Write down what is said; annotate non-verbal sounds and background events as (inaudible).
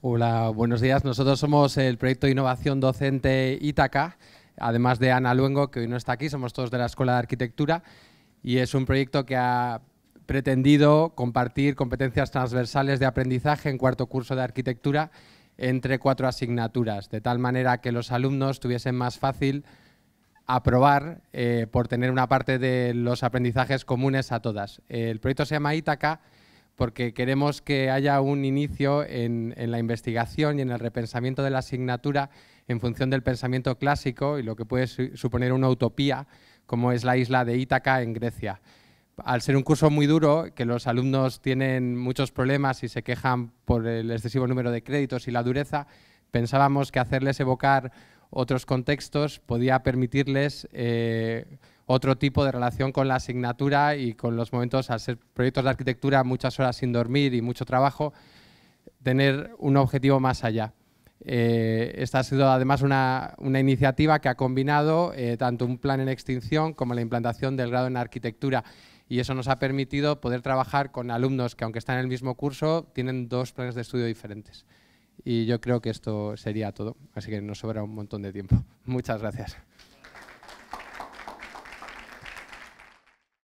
Hola, buenos días. Nosotros somos el proyecto de Innovación Docente Ítaca, además de Ana Luengo, que hoy no está aquí, somos todos de la Escuela de Arquitectura, y es un proyecto que ha pretendido compartir competencias transversales de aprendizaje en cuarto curso de arquitectura entre cuatro asignaturas, de tal manera que los alumnos tuviesen más fácil aprobar eh, por tener una parte de los aprendizajes comunes a todas. El proyecto se llama Ítaca porque queremos que haya un inicio en, la investigación y en el repensamiento de la asignatura en función del pensamiento clásico y lo que puede suponer una utopía, como es la isla de Ítaca en Grecia. Al ser un curso muy duro, que los alumnos tienen muchos problemas y se quejan por el excesivo número de créditos y la dureza, pensábamos que hacerles evocar otros contextos podía permitirles... Eh, otro tipo de relación con la asignatura y con los momentos, al ser proyectos de arquitectura, muchas horas sin dormir y mucho trabajo, tener un objetivo más allá. Eh, esta ha sido además una, una iniciativa que ha combinado eh, tanto un plan en extinción como la implantación del grado en arquitectura y eso nos ha permitido poder trabajar con alumnos que aunque están en el mismo curso tienen dos planes de estudio diferentes. Y yo creo que esto sería todo, así que nos sobra un montón de tiempo. (laughs) Muchas gracias.